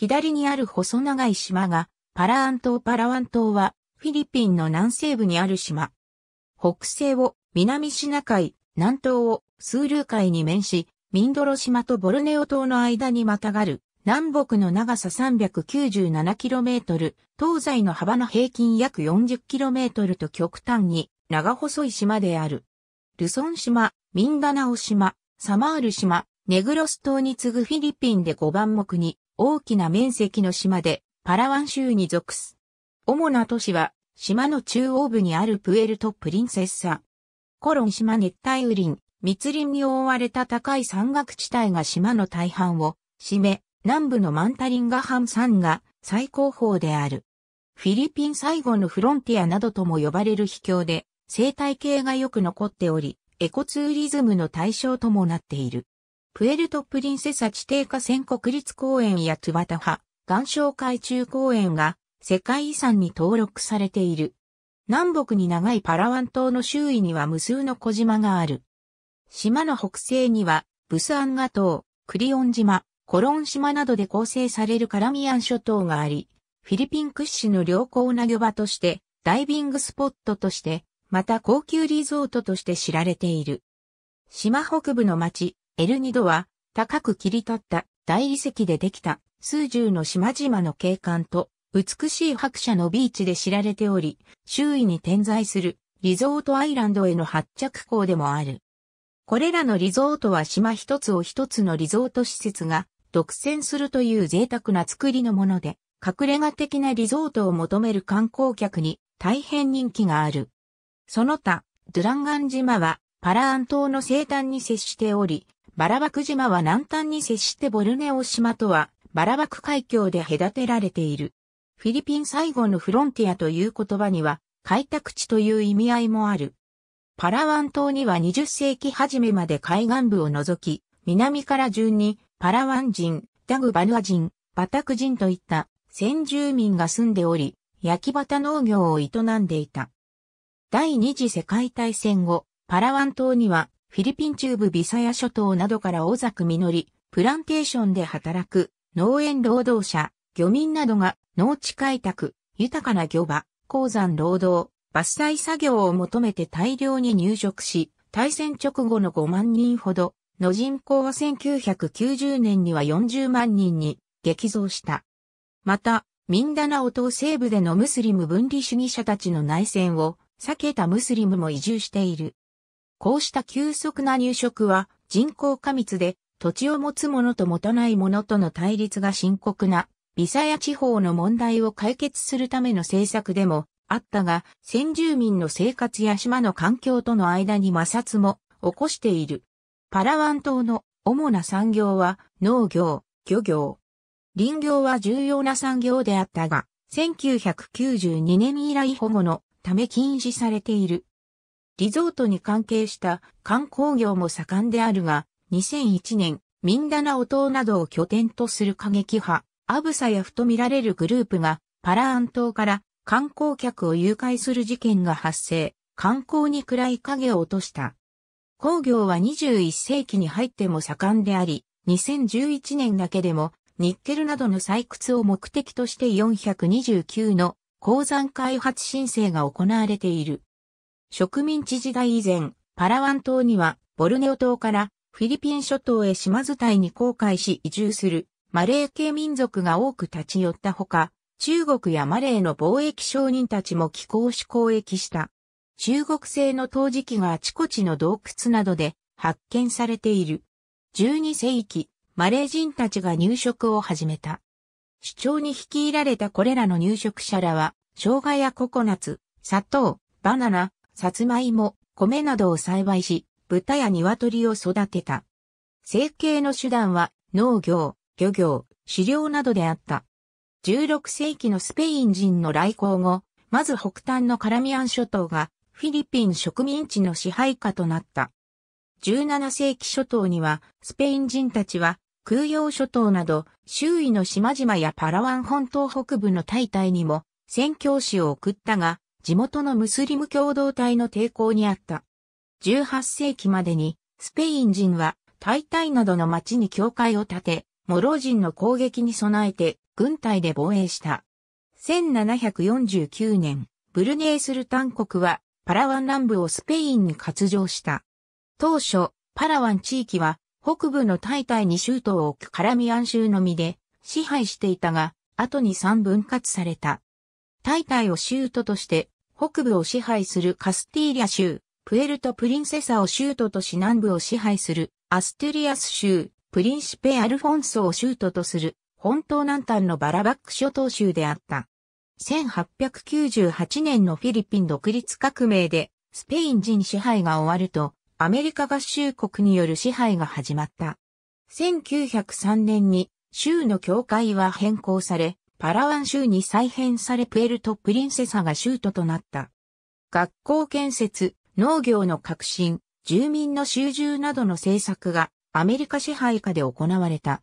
左にある細長い島が、パラアン島パラワン島は、フィリピンの南西部にある島。北西を南シナ海、南東をスールー海に面し、ミンドロ島とボルネオ島の間にまたがる、南北の長さ 397km、東西の幅の平均約 40km と極端に長細い島である。ルソン島、ミンダナオ島、サマール島、ネグロス島に次ぐフィリピンで5番目に大きな面積の島でパラワン州に属す。主な都市は島の中央部にあるプエルト・プリンセッサ。コロン島熱帯雨林、密林に覆われた高い山岳地帯が島の大半を占め、南部のマンタリンガハン山が最高峰である。フィリピン最後のフロンティアなどとも呼ばれる秘境で、生態系がよく残っており、エコツーリズムの対象ともなっている。プエルトプリンセサ地底下線国立公園やツバタハ、岩礁海中公園が世界遺産に登録されている。南北に長いパラワン島の周囲には無数の小島がある。島の北西には、ブスアンガ島、クリオン島、コロン島などで構成されるカラミアン諸島があり、フィリピン屈指の良好な漁場として、ダイビングスポットとして、また高級リゾートとして知られている。島北部の町、エルニドは高く切り立った大理石でできた数十の島々の景観と美しい白車のビーチで知られており、周囲に点在するリゾートアイランドへの発着港でもある。これらのリゾートは島一つを一つのリゾート施設が独占するという贅沢な作りのもので、隠れ家的なリゾートを求める観光客に大変人気がある。その他、ドゥランガン島はパラアン島の西端に接しており、バラバク島は南端に接してボルネオ島とは、バラバク海峡で隔てられている。フィリピン最後のフロンティアという言葉には、開拓地という意味合いもある。パラワン島には20世紀初めまで海岸部を除き、南から順にパラワン人、ダグバヌア人、バタク人といった先住民が住んでおり、焼き畑農業を営んでいた。第二次世界大戦後、パラワン島にはフィリピン中部ビサヤ諸島などから大ざく実、プランテーションで働く農園労働者、漁民などが農地開拓、豊かな漁場、鉱山労働、伐採作業を求めて大量に入植し、大戦直後の5万人ほどの人口は1990年には40万人に激増した。また、ミンダナオ島西部でのムスリム分離主義者たちの内戦を避けたムスリムも移住している。こうした急速な入植は人口過密で土地を持つ者と持たない者との対立が深刻なビサヤ地方の問題を解決するための政策でもあったが、先住民の生活や島の環境との間に摩擦も起こしている。パラワン島の主な産業は農業、漁業。林業は重要な産業であったが、1992年以来保護のため禁止されている。リゾートに関係した観光業も盛んであるが、2001年、ミンダナオ島などを拠点とする過激派、アブサヤフと見られるグループが、パラアン島から観光客を誘拐する事件が発生、観光に暗い影を落とした。工業は21世紀に入っても盛んであり、2011年だけでも、ニッケルなどの採掘を目的として429の鉱山開発申請が行われている。植民地時代以前、パラワン島には、ボルネオ島からフィリピン諸島へ島伝いに航海し移住するマレー系民族が多く立ち寄ったほか、中国やマレーの貿易商人たちも寄港し交易した。中国製の陶磁器があちこちの洞窟などで発見されている。12世紀、マレー人たちが入植を始めた。主張に率いられたこれらの入植者らは、生姜やココナツ、砂糖、バナナ、さつまいも、米などを栽培し、豚や鶏を育てた。生計の手段は農業、漁業、狩猟などであった。16世紀のスペイン人の来航後、まず北端のカラミアン諸島がフィリピン植民地の支配下となった。17世紀初頭にはスペイン人たちは空洋諸島など周囲の島々やパラワン本島北部の大隊にも宣教師を送ったが、地元のムスリム共同体の抵抗にあった。18世紀までに、スペイン人は、タイタイなどの町に教会を建て、モロ人の攻撃に備えて、軍隊で防衛した。1749年、ブルネースルタン国は、パラワン南部をスペインに割譲した。当初、パラワン地域は、北部のタイタイに州都を置くカラミアン州のみで、支配していたが、後に三分割された。大隊を州都として、北部を支配するカスティーリア州、プエルト・プリンセサを州都とし南部を支配するアステュリアス州、プリンシペ・アルフォンソを州都とする本島南端のバラバック諸島州であった。1898年のフィリピン独立革命でスペイン人支配が終わるとアメリカ合衆国による支配が始まった。1903年に州の境界は変更されパラワン州に再編されプエルト・プリンセサが州都となった。学校建設、農業の革新、住民の集中などの政策がアメリカ支配下で行われた。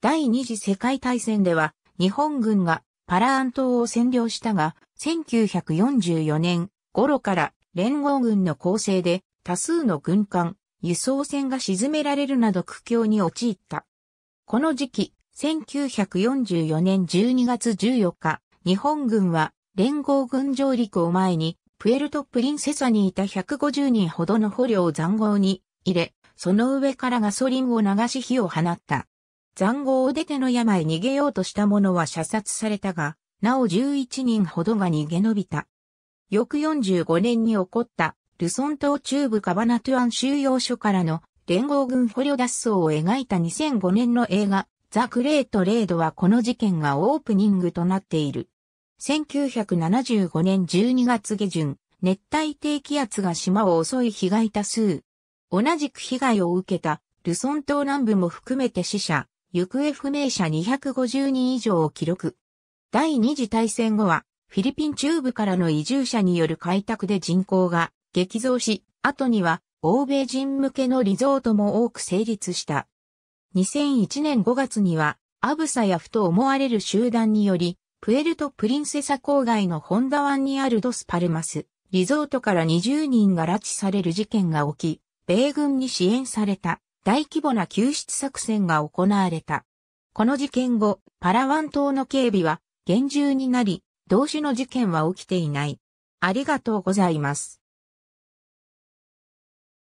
第二次世界大戦では日本軍がパラアン島を占領したが、1944年頃から連合軍の構成で多数の軍艦、輸送船が沈められるなど苦境に陥った。この時期、1944年12月14日、日本軍は連合軍上陸を前に、プエルトプリンセサにいた150人ほどの捕虜を残壕に入れ、その上からガソリンを流し火を放った。残壕を出ての山へ逃げようとした者は射殺されたが、なお11人ほどが逃げ延びた。翌45年に起こったルソン島中部カバナトゥアン収容所からの連合軍捕虜脱走を描いた2005年の映画ザ・グレート・レードはこの事件がオープニングとなっている。1975年12月下旬、熱帯低気圧が島を襲い被害多数。同じく被害を受けた、ルソン島南部も含めて死者、行方不明者250人以上を記録。第二次大戦後は、フィリピン中部からの移住者による開拓で人口が激増し、後には欧米人向けのリゾートも多く成立した。2001年5月には、アブサヤフと思われる集団により、プエルト・プリンセサ郊外のホンダ湾にあるドス・パルマス、リゾートから20人が拉致される事件が起き、米軍に支援された大規模な救出作戦が行われた。この事件後、パラワン島の警備は厳重になり、同種の事件は起きていない。ありがとうございます。